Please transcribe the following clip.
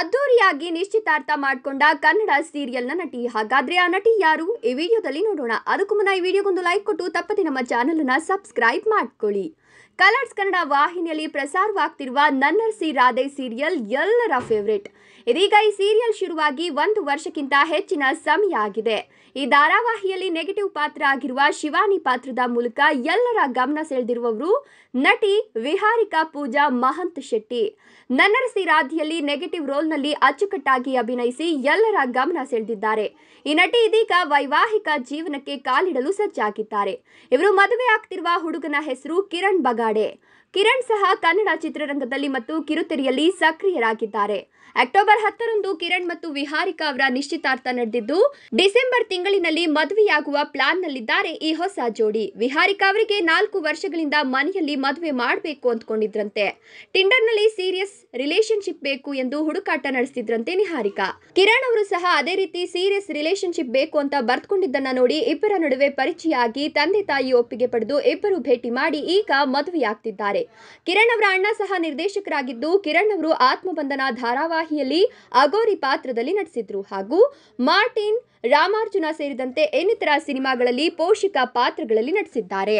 ಅದ್ದೂರಿಯಾಗಿ ನಿಶ್ಚಿತಾರ್ಥ ಮಾಡಿಕೊಂಡ ಕನ್ನಡ ಸೀರಿಯಲ್ನ ನಟಿ ಹಾಗಾದ್ರೆ ಆ ನಟಿ ಯಾರು ಈ ವಿಡಿಯೋದಲ್ಲಿ ನೋಡೋಣ ಅದಕ್ಕೂ ಮುನ್ನ ಈ ವಿಡಿಯೋಗೊಂದು ಲೈಕ್ ಕೊಟ್ಟು ತಪ್ಪದೆ ನಮ್ಮ ಚಾನೆಲ್ ಸಬ್ಸ್ಕ್ರೈಬ್ ಮಾಡ್ಕೊಳ್ಳಿ ಕಲರ್ಸ್ ಕನ್ನಡ ವಾಹಿನಿಯಲ್ಲಿ ಪ್ರಸಾರವಾಗ್ತಿರುವ ನನ್ನರ್ಸಿ ರಾಧೆ ಸೀರಿಯಲ್ ಎಲ್ಲರ ಫೇವ್ರೇಟ್ ಇದೀಗ ಈ ಸೀರಿಯಲ್ ಶುರುವಾಗಿ ಒಂದು ವರ್ಷಕ್ಕಿಂತ ಹೆಚ್ಚಿನ ಸಮಯ ಆಗಿದೆ ಈ ಧಾರಾವಾಹಿಯಲ್ಲಿ ನೆಗೆಟಿವ್ ಪಾತ್ರ ಆಗಿರುವ ಶಿವಾನಿ ಪಾತ್ರದ ಮೂಲಕ ಎಲ್ಲರ ಗಮನ ಸೆಳೆದಿರುವವರು ನಟಿ ವಿಹಾರಿಕಾ ಪೂಜಾ ಮಹಂತ್ ಶೆಟ್ಟಿ ನನ್ನರಸಿ ರಾಧಿಯಲ್ಲಿ ನೆಗೆಟಿವ್ ರೋಲ್ನಲ್ಲಿ ಅಚ್ಚುಕಟ್ಟಾಗಿ ಅಭಿನಯಿಸಿ ಎಲ್ಲರ ಗಮನ ಸೆಳೆದಿದ್ದಾರೆ ಈ ನಟಿ ಇದೀಗ ವೈವಾಹಿಕ ಜೀವನಕ್ಕೆ ಕಾಲಿಡಲು ಸಜ್ಜಾಗಿದ್ದಾರೆ ಇವರು ಮದುವೆ ಆಗ್ತಿರುವ ಹುಡುಗನ ಹೆಸರು ಕಿರಣ್ બગાડે ಕಿರಣ್ ಸಹ ಕನ್ನಡ ಚಿತ್ರರಂಗದಲ್ಲಿ ಮತ್ತು ಕಿರುತೆರೆಯಲ್ಲಿ ಸಕ್ರಿಯರಾಗಿದ್ದಾರೆ ಅಕ್ಟೋಬರ್ ಹತ್ತರಂದು ಕಿರಣ್ ಮತ್ತು ವಿಹಾರಿಕಾ ಅವರ ನಿಶ್ಚಿತಾರ್ಥ ನಡೆದಿದ್ದು ಡಿಸೆಂಬರ್ ತಿಂಗಳಿನಲ್ಲಿ ಮದುವೆಯಾಗುವ ಪ್ಲಾನ್ ನಲ್ಲಿದ್ದಾರೆ ಈ ಹೊಸ ಜೋಡಿ ವಿಹಾರಿಕಾ ಅವರಿಗೆ ನಾಲ್ಕು ವರ್ಷಗಳಿಂದ ಮನೆಯಲ್ಲಿ ಮದುವೆ ಮಾಡಬೇಕು ಅಂದ್ಕೊಂಡಿದ್ರಂತೆ ಟಿಂಡರ್ ನಲ್ಲಿ ಸೀರಿಯಸ್ ರಿಲೇಶನ್ಶಿಪ್ ಬೇಕು ಎಂದು ಹುಡುಕಾಟ ನಡೆಸಿದ್ರಂತೆ ನಿಹಾರಿಕಾ ಕಿರಣ್ ಅವರು ಸಹ ಅದೇ ರೀತಿ ಸೀರಿಯಸ್ ರಿಲೇಶನ್ಶಿಪ್ ಬೇಕು ಅಂತ ಬರ್ತ್ಕೊಂಡಿದ್ದನ್ನ ನೋಡಿ ಇಬ್ಬರ ನಡುವೆ ಪರಿಚಯ ಆಗಿ ತಂದೆ ತಾಯಿ ಒಪ್ಪಿಗೆ ಪಡೆದು ಇಬ್ಬರು ಭೇಟಿ ಮಾಡಿ ಈಗ ಮದುವೆಯಾಗ್ತಿದ್ದಾರೆ ಕಿರಣ್ ಅವರ ಅಣ್ಣ ಸಹ ನಿರ್ದೇಶಕರಾಗಿದ್ದು ಕಿರಣ್ ಅವರು ಆತ್ಮಬಂಧನ ಧಾರಾವಾಹಿಯಲ್ಲಿ ಅಗೋರಿ ಪಾತ್ರದಲ್ಲಿ ನಟಿಸಿದ್ರು ಹಾಗೂ ಮಾರ್ಟಿನ್ ರಾಮಾರ್ಜುನ ಸೇರಿದಂತೆ ಇನ್ನಿತರ ಸಿನಿಮಾಗಳಲ್ಲಿ ಪೋಷಕ ಪಾತ್ರಗಳಲ್ಲಿ ನಟಿಸಿದ್ದಾರೆ